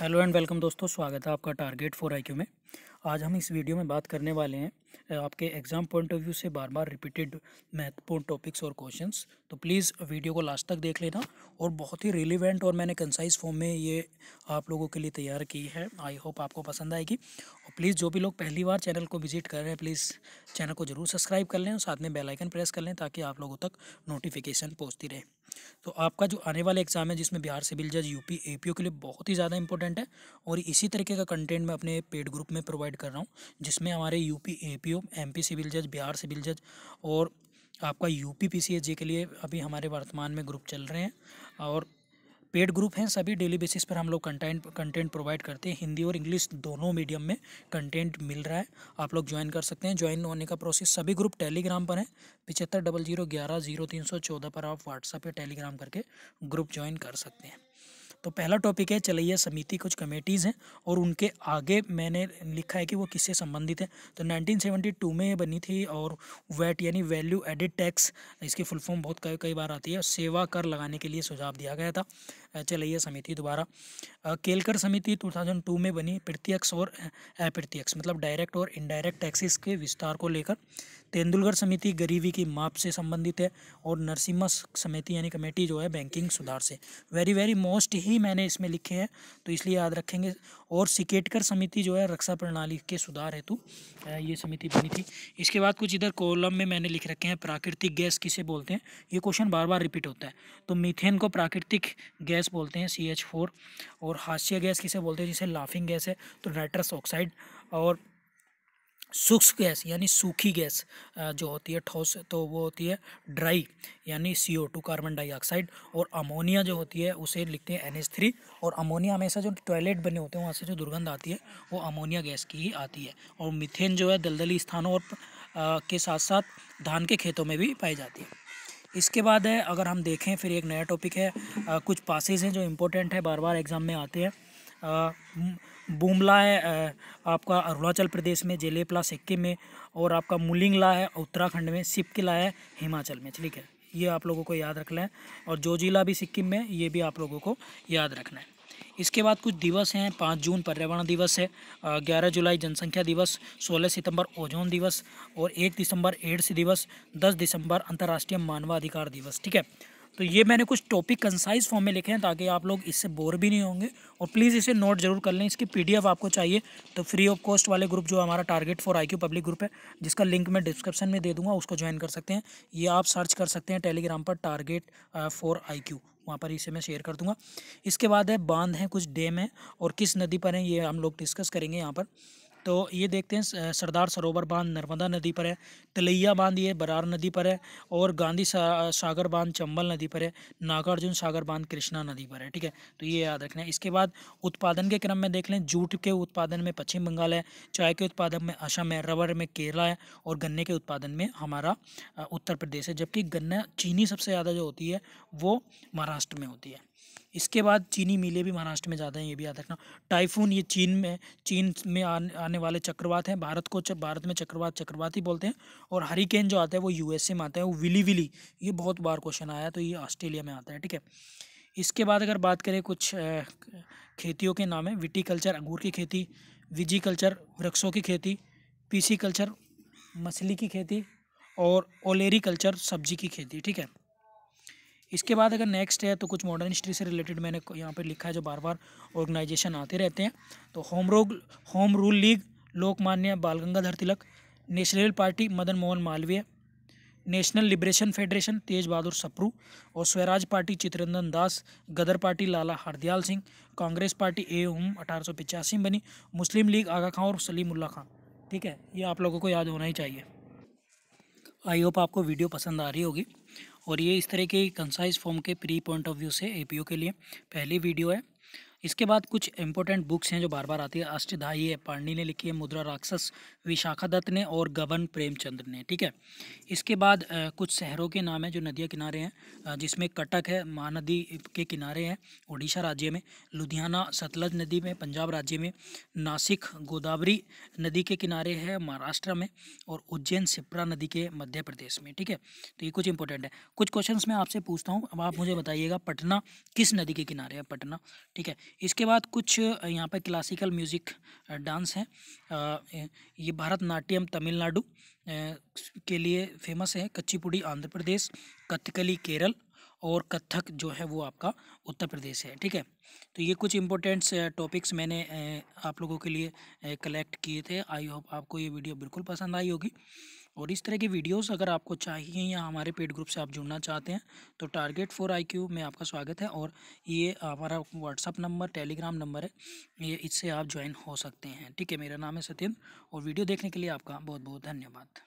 hello and welcome दोस्तों स्वागत है आपका टारगेट फॉर आई में आज हम इस वीडियो में बात करने वाले हैं आपके एग्ज़ाम पॉइंट ऑफ व्यू से बार बार रिपीटेड महत्वपूर्ण टॉपिक्स और क्वेश्चंस तो प्लीज़ वीडियो को लास्ट तक देख लेना और बहुत ही रिलीवेंट और मैंने कंसाइज फॉर्म में ये आप लोगों के लिए तैयार की है आई होप आपको पसंद आएगी और प्लीज़ जो भी लोग पहली बार चैनल को विजिट कर रहे हैं प्लीज़ चैनल को ज़रूर सब्सक्राइब कर लें और साथ में बेलाइकन प्रेस कर लें ताकि आप लोगों तक नोटिफिकेशन पहुँचती रहे तो आपका जो आने वाला एग्ज़ाम है जिसमें बिहार सिविल जज यूपी एपीओ के लिए बहुत ही ज़्यादा इंपॉर्टेंट है और इसी तरीके का कंटेंट मैं अपने पेड ग्रुप में प्रोवाइड कर रहा हूँ जिसमें हमारे यूपी एपीओ पी सिविल जज बिहार सिविल जज और आपका यू पी के लिए अभी हमारे वर्तमान में ग्रुप चल रहे हैं और पेड ग्रुप हैं सभी डेली बेसिस पर हम लोग कंटेंट कंटेंट प्रोवाइड करते हैं हिंदी और इंग्लिश दोनों मीडियम में कंटेंट मिल रहा है आप लोग ज्वाइन कर सकते हैं ज्वाइन होने का प्रोसेस सभी ग्रुप टेलीग्राम पर है पिचहत्तर डबल जीरो ग्यारह जीरो तीन सौ चौदह पर आप व्हाट्सएप या टेलीग्राम करके ग्रुप ज्वाइन कर सकते हैं तो पहला टॉपिक है चलैया समिति कुछ कमेटीज़ हैं और उनके आगे मैंने लिखा है कि वो किससे संबंधित है तो 1972 में ये बनी थी और वैट यानी वैल्यू एडिड टैक्स इसकी फुल फॉर्म बहुत कई कई बार आती है सेवा कर लगाने के लिए सुझाव दिया गया था चलैया समिति दोबारा केलकर समिति टू में बनी प्रत्यक्ष और अप्रत्यक्ष मतलब डायरेक्ट और इनडायरेक्ट टैक्सेस के विस्तार को लेकर तेंदुलकर समिति गरीबी की माप से संबंधित है और नरसिम्हा समिति यानी कमेटी जो है बैंकिंग सुधार से वेरी वेरी मोस्ट ही ही मैंने इसमें लिखे हैं तो इसलिए याद रखेंगे और सिकेटकर समिति जो है रक्षा प्रणाली के सुधार हेतु ये समिति बनी थी इसके बाद कुछ इधर कॉलम में मैंने लिख रखे हैं प्राकृतिक गैस किसे बोलते हैं ये क्वेश्चन बार बार रिपीट होता है तो मीथेन को प्राकृतिक गैस बोलते हैं सी एच फोर और हास्य गैस किसे बोलते हैं जिसे लाफिंग गैस है तो नाइट्रस ऑक्साइड और सूक्ष्म गैस यानी सूखी गैस जो होती है ठोस तो वो होती है ड्राई यानी C O two carbon dioxide और अमोनिया जो होती है उसे लिखते हैं एन एच थ्री और अमोनिया हमेशा जो टॉयलेट बने होते हैं वहाँ से जो दुर्गंध आती है वो अमोनिया गैस की ही आती है और मिथेन जो है दलदली स्थानों और आ, के साथ साथ धान के खेतों में भी पाई जाती है इसके बाद है अगर हम देखें फिर एक नया टॉपिक है आ, कुछ पासेज हैं जो इम्पोर्टेंट है बार बार एग्ज़ाम में आते हैं बुमला है आपका अरुणाचल प्रदेश में जेलेपला सिक्किम में और आपका मुलिंगला है उत्तराखंड में सिपकिला है हिमाचल में ठीक है ये आप लोगों को याद रखना है और जोजिला भी सिक्किम में ये भी आप लोगों को याद रखना है इसके बाद कुछ दिवस हैं पाँच जून पर्यावरण दिवस है ग्यारह जुलाई जनसंख्या दिवस सोलह सितंबर ओजोन दिवस और एक दिसंबर एड्स दिवस दस दिसंबर अंतर्राष्ट्रीय मानवाधिकार दिवस ठीक है तो ये मैंने कुछ टॉपिक कंसाइज फॉर्म में लिखे हैं ताकि आप लोग इससे बोर भी नहीं होंगे और प्लीज़ इसे नोट जरूर कर लें इसकी पीडीएफ आपको चाहिए तो फ्री ऑफ कॉस्ट वाले ग्रुप जो हमारा target for IQ public group है जिसका लिंक मैं डिस्क्रिप्शन में दे दूंगा उसको ज्वाइन कर सकते हैं ये आप सर्च कर सकते हैं टेलीग्राम पर टारगेट फॉर आई वहाँ पर इसे मैं शेयर कर दूँगा इसके बाद है बांध हैं कुछ डैम हैं और किस नदी पर हैं ये हम लोग डिस्कस करेंगे यहाँ पर तो ये देखते हैं सरदार सरोवर बांध नर्मदा नदी पर है तलैया बांध ये बरार नदी पर है और गांधी सागर बांध चंबल नदी पर है नागार्जुन सागर बांध कृष्णा नदी पर है ठीक है तो ये याद रखना है इसके बाद उत्पादन के क्रम में देख लें जूट के उत्पादन में पश्चिम बंगाल है चाय के उत्पादन में असम है रबर में केरला है और गन्ने के उत्पादन में हमारा उत्तर प्रदेश है जबकि गन्ना चीनी सबसे ज़्यादा जो होती है वो महाराष्ट्र में होती है इसके बाद चीनी मिले भी महाराष्ट्र में ज़्यादा हैं ये भी याद रखना टाइफून ये चीन में चीन में आने वाले चक्रवात हैं भारत को भारत में चक्रवात चक्रवात ही बोलते हैं और हरिकेन जो आता है वो यूएसए में आता है वो विली विली ये बहुत बार क्वेश्चन आया तो ये ऑस्ट्रेलिया में आता है ठीक है इसके बाद अगर बात करें कुछ खेतियों के नाम है विटी कल्चर अंगूर की खेती विजी कल्चर वृक्षों की खेती पीसी कल्चर मछली की खेती और ओलेरी कल्चर सब्जी की खेती ठीक है इसके बाद अगर नेक्स्ट है तो कुछ मॉडर्न हिस्ट्री से रिलेटेड मैंने यहाँ पर लिखा है जो बार बार ऑर्गेनाइजेशन आते रहते हैं तो होम रोग home rule league Lokmanya Bal Gangadhar Tilak national party Madan Mohan Malviya national liberation federation Tej Bahadur Sapru और Swaraj party Chittaranjan Das Ghadar party Lala Hardayal Singh Congress party ए उम अठारह में बनी मुस्लिम लीग आगा खां और सलीम उल्ला खां ठीक है ये आप लोगों को याद होना ही चाहिए आई होप आपको वीडियो पसंद आ रही होगी और ये इस तरह के कंसाइज फॉर्म के प्री पॉइंट ऑफ व्यू से ए के लिए पहली वीडियो है इसके बाद कुछ इंपॉर्टेंट बुक्स हैं जो बार बार आती है अष्टधाई है पांडनी ने लिखी है मुद्रा राक्षस विशाखा दत्त ने और गबन प्रेमचंद्र ने ठीक है इसके बाद कुछ शहरों के नाम हैं जो नदियाँ किनारे हैं जिसमें कटक है महानदी के किनारे हैं उड़ीसा राज्य में लुधियाना सतलज नदी में पंजाब राज्य में नासिक गोदावरी नदी के किनारे है महाराष्ट्र में और उज्जैन सिप्रा नदी के मध्य प्रदेश में ठीक है तो ये कुछ इंपॉर्टेंट है कुछ क्वेश्चन मैं आपसे पूछता हूँ अब आप मुझे बताइएगा पटना किस नदी के किनारे है पटना ठीक है इसके बाद कुछ यहाँ पर क्लासिकल म्यूज़िक डांस हैं ये भारतनाट्यम तमिलनाडु के लिए फेमस है कच्चीपुड़ी आंध्र प्रदेश कथकली केरल और कथक जो है वो आपका उत्तर प्रदेश है ठीक है तो ये कुछ इंपॉर्टेंट्स टॉपिक्स मैंने आप लोगों के लिए कलेक्ट किए थे आई होप आपको ये वीडियो बिल्कुल पसंद आई होगी और इस तरह की वीडियोस अगर आपको चाहिए या हमारे पेड ग्रुप से आप जुड़ना चाहते हैं तो टारगेट फॉर आई क्यू में आपका स्वागत है और ये हमारा व्हाट्सअप नंबर टेलीग्राम नंबर है ये इससे आप ज्वाइन हो सकते हैं ठीक है मेरा नाम है सत्येंद्र और वीडियो देखने के लिए आपका बहुत बहुत धन्यवाद